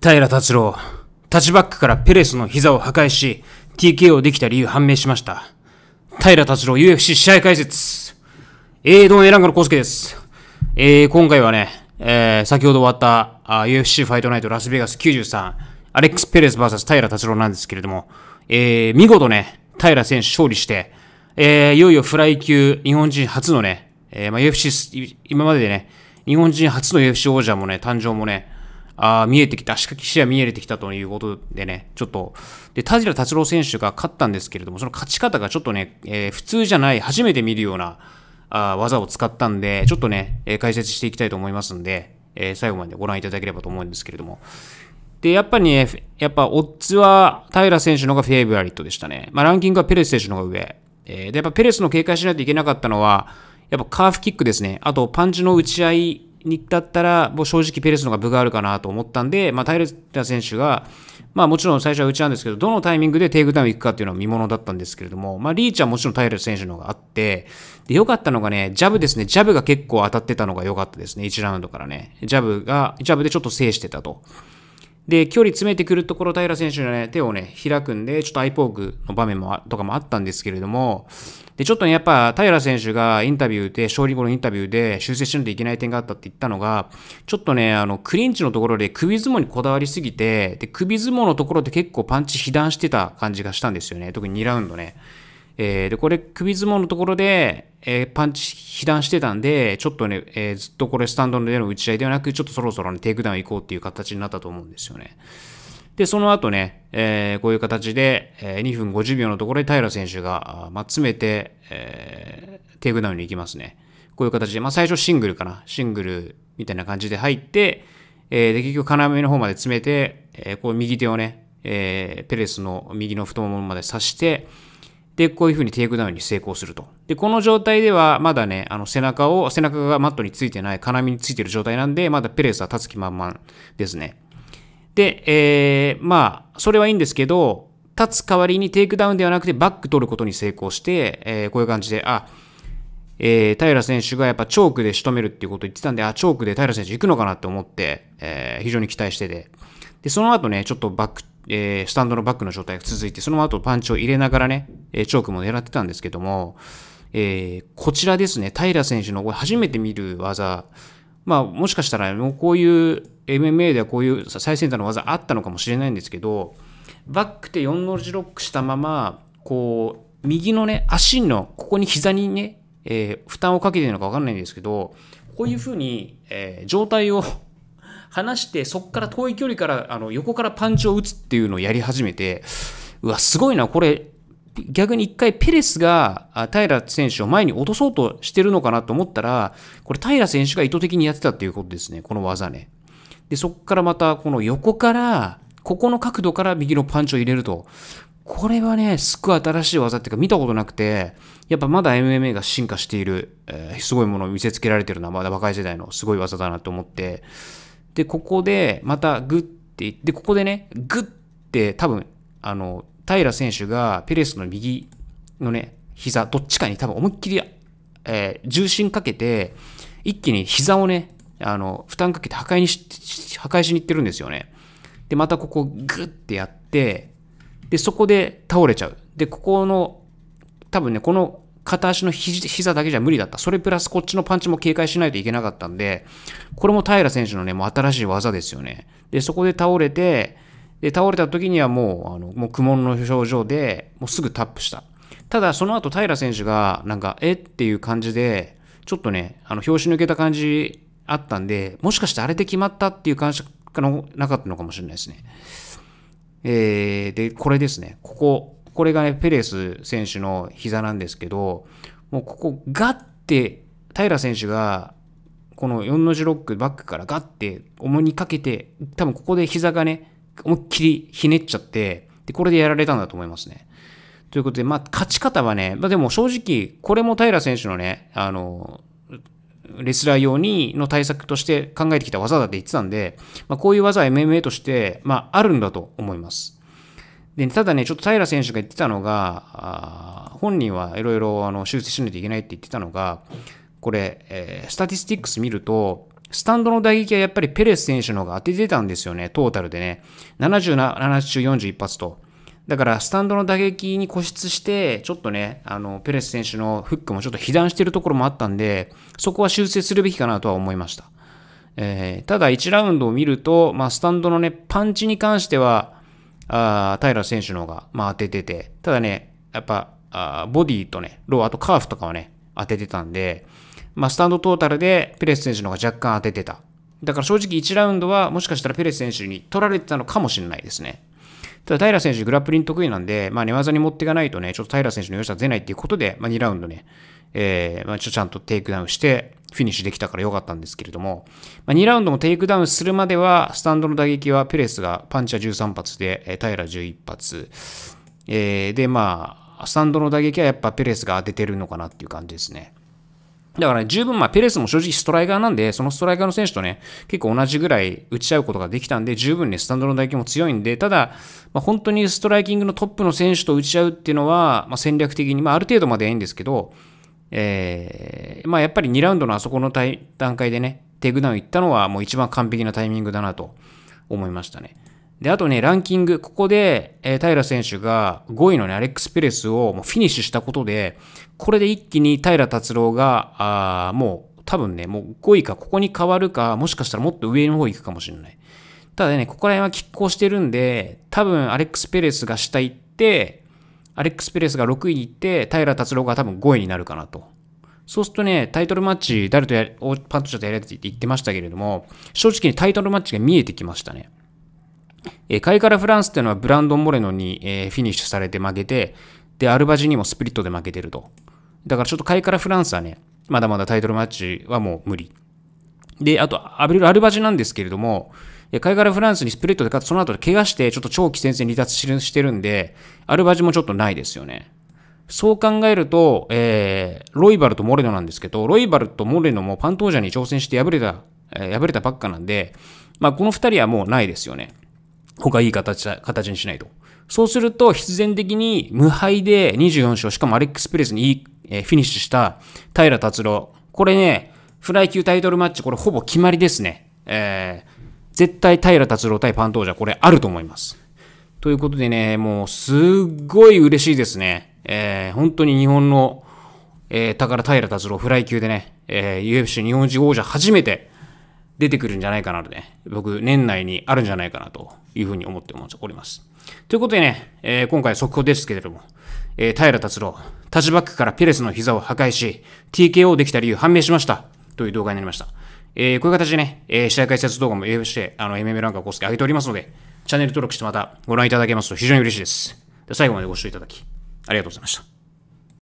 平達郎、タッチバックからペレスの膝を破壊し、TKO できた理由判明しました。平達郎 UFC 試合解説。えー、どうも、エランガのコスケです。えー、今回はね、えー、先ほど終わったあ UFC ファイトナイトラスベガス93、アレックス・ペレス VS 平達郎なんですけれども、えー、見事ね、平選手勝利して、えー、いよいよフライ級日本人初のね、えー、まあ、UFC、今まででね、日本人初の UFC 王者もね、誕生もね、あ見えてきた、仕掛け視野見えてきたということでね、ちょっと、で、田平達郎選手が勝ったんですけれども、その勝ち方がちょっとね、えー、普通じゃない、初めて見るようなあ技を使ったんで、ちょっとね、えー、解説していきたいと思いますんで、えー、最後までご覧いただければと思うんですけれども。で、やっぱりね、やっぱオッズは平選手の方がフェイブラリットでしたね。まあ、ランキングはペレス選手の方が上。えー、で、やっぱペレスの警戒しないといけなかったのは、やっぱカーフキックですね。あと、パンチの打ち合いだったら、もう正直ペレスの方が分があるかなと思ったんで、まあ、平良選手が、まあ、もちろん最初はうちなんですけど、どのタイミングでテイクダウン行くかっていうのは見ものだったんですけれども、まあ、リーチはもちろんタ平ル選手の方があって、で、良かったのがね、ジャブですね、ジャブが結構当たってたのが良かったですね、1ラウンドからね。ジャブが、ジャブでちょっと制してたと。で、距離詰めてくるところ、平選手のね、手をね、開くんで、ちょっとアイポークの場面もとかもあったんですけれども、で、ちょっとね、やっぱ、平選手がインタビューで、勝利後のインタビューで修正しないといけない点があったって言ったのが、ちょっとね、あの、クリンチのところで首相撲にこだわりすぎて、で、首相撲のところで結構パンチ被弾してた感じがしたんですよね。特に2ラウンドね。えー、で、これ首相撲のところで、えー、パンチ被弾してたんで、ちょっとね、えー、ずっとこれスタンドでの打ち合いではなく、ちょっとそろそろ、ね、テイクダウン行こうっていう形になったと思うんですよね。で、その後ね、えー、こういう形で、えー、2分50秒のところで平選手が、まあ、詰めて、えー、テイクダウンに行きますね。こういう形で、まあ、最初シングルかな。シングルみたいな感じで入って、えー、で、結局要の方まで詰めて、えー、こう右手をね、えー、ペレスの右の太ももまで刺して、で、こういうふうにテイクダウンに成功すると。で、この状態では、まだね、あの、背中を、背中がマットについてない、金網についてる状態なんで、まだペレスは立つ気満々ですね。で、えー、まあ、それはいいんですけど、立つ代わりにテイクダウンではなくてバック取ることに成功して、えー、こういう感じで、あ、えー、平選手がやっぱチョークで仕留めるっていうことを言ってたんで、あ、チョークで平選手行くのかなって思って、えー、非常に期待してて。で、その後ね、ちょっとバックえー、スタンドのバックの状態が続いて、その後パンチを入れながらね、えチョークも狙ってたんですけども、えー、こちらですね、平選手のこれ初めて見る技、まあもしかしたらもうこういう MMA ではこういう最先端の技あったのかもしれないんですけど、バックで4の字ロックしたまま、こう、右のね、足の、ここに膝にね、えー、負担をかけてるのかわかんないんですけど、こういうふうに、えー、状態を離してそこから遠い距離からあの横からパンチを打つっていうのをやり始めてうわすごいなこれ逆に一回ペレスが平選手を前に落とそうとしてるのかなと思ったらこれ平選手が意図的にやってたっていうことですねこの技ねでそこからまたこの横からここの角度から右のパンチを入れるとこれはね、すくごい新しい技っていうか見たことなくて、やっぱまだ MMA が進化している、えー、すごいものを見せつけられてるのはまだ若い世代のすごい技だなと思って、で、ここで、またグッていって、ここでね、グッて多分、あの、平選手がペレスの右のね、膝、どっちかに多分思いっきり、えー、重心かけて、一気に膝をね、あの、負担かけて破壊にし、破壊しに行ってるんですよね。で、またここグッてやって、で、そこで倒れちゃう。で、ここの、多分ね、この片足の膝だけじゃ無理だった。それプラスこっちのパンチも警戒しないといけなかったんで、これも平選手のね、もう新しい技ですよね。で、そこで倒れて、で、倒れた時にはもう、あの、もう苦悶の表情で、もうすぐタップした。ただ、その後、平選手が、なんか、えっていう感じで、ちょっとね、あの、拍子抜けた感じあったんで、もしかしてあれで決まったっていう感触がなかったのかもしれないですね。えー、で、これですね。ここ、これがね、ペレス選手の膝なんですけど、もうここガッて、平選手が、この4の字ロックバックからガッて重にかけて、多分ここで膝がね、思いっきりひねっちゃって、で、これでやられたんだと思いますね。ということで、まあ、勝ち方はね、まあでも正直、これも平選手のね、あの、レスラー用にの対策として考えてきた技だって言ってたんで、まあ、こういう技は MMA として、まあ、あるんだと思います。で、ただね、ちょっと平選手が言ってたのが、本人はいろいろ修正しないといけないって言ってたのが、これ、えー、スタティスティックス見ると、スタンドの打撃はやっぱりペレス選手の方が当ててたんですよね、トータルでね。77中41発と。だから、スタンドの打撃に固執して、ちょっとね、あの、ペレス選手のフックもちょっと被弾してるところもあったんで、そこは修正するべきかなとは思いました。えー、ただ、1ラウンドを見ると、まあ、スタンドのね、パンチに関しては、あ平選手の方が、まあ、当ててて、ただね、やっぱ、あボディとね、ロー、あとカーフとかはね、当ててたんで、まあ、スタンドトータルでペレス選手の方が若干当ててた。だから正直1ラウンドはもしかしたらペレス選手に取られてたのかもしれないですね。ただ、平選手、グラップリン得意なんで、まあ、寝技に持っていかないとね、ちょっと平選手の良さ出ないっていうことで、まあ、2ラウンドね、えー、まあ、ちょちゃんとテイクダウンして、フィニッシュできたから良かったんですけれども、まあ、2ラウンドもテイクダウンするまでは、スタンドの打撃はペレスがパンチャー13発で、えー、平11発、えー、で、まあ、スタンドの打撃はやっぱペレスが当ててるのかなっていう感じですね。だから、ね、十分、まあ、ペレスも正直ストライカーなんで、そのストライカーの選手とね、結構同じぐらい打ち合うことができたんで、十分ね、スタンドの打撃も強いんで、ただ、まあ、本当にストライキングのトップの選手と打ち合うっていうのは、まあ、戦略的に、まあ、ある程度まではいいんですけど、えー、まあ、やっぱり2ラウンドのあそこの段階でね、テイクダウン行ったのは、もう一番完璧なタイミングだなと思いましたね。で、あとね、ランキング、ここで、えー、平選手が5位のね、アレックス・ペレスをもうフィニッシュしたことで、これで一気に平達郎が、あもう、多分ね、もう5位か、ここに変わるか、もしかしたらもっと上の方行くかもしれない。ただね、ここら辺は拮抗してるんで、多分アレックス・ペレスが下行って、アレックス・ペレスが6位に行って、平達郎が多分5位になるかなと。そうするとね、タイトルマッチ、誰とや、パンとちょっとやれって言ってましたけれども、正直にタイトルマッチが見えてきましたね。えカイカラ・フランスっていうのはブランドン・モレノに、えフィニッシュされて負けて、で、アルバジにもスプリットで負けてると。だからちょっとカイカラ・フランスはね、まだまだタイトルマッチはもう無理。で、あと、アブリル・アルバジなんですけれども、カイカラ・フランスにスプリットで勝つ、その後で怪我して、ちょっと長期戦線離脱してるんで、アルバジもちょっとないですよね。そう考えると、えー、ロイバルとモレノなんですけど、ロイバルとモレノもパントージャに挑戦して敗れた、えー、敗れたばっかなんで、まあ、この二人はもうないですよね。他いい形、形にしないと。そうすると、必然的に無敗で24勝、しかもアレックス・プレスにいい、えー、フィニッシュした平達郎。これね、フライ級タイトルマッチ、これほぼ決まりですね。えー、絶対平達郎対パントージャ、これあると思います。ということでね、もうすっごい嬉しいですね。えー、本当に日本の、えー、宝平達郎フライ級でね、えー、UFC 日本人王者初めて、出てくるんじゃないかなとね、僕、年内にあるんじゃないかなというふうに思っております。ということでね、えー、今回速報ですけれども、えー、平達郎、タッチバックからペレスの膝を破壊し、TKO できた理由判明しました。という動画になりました。えー、こういう形でね、えー、試合解説動画も用して、あの、MMA ランカー公式上げておりますので、チャンネル登録してまたご覧いただけますと非常に嬉しいです。最後までご視聴いただき、ありがとうございました。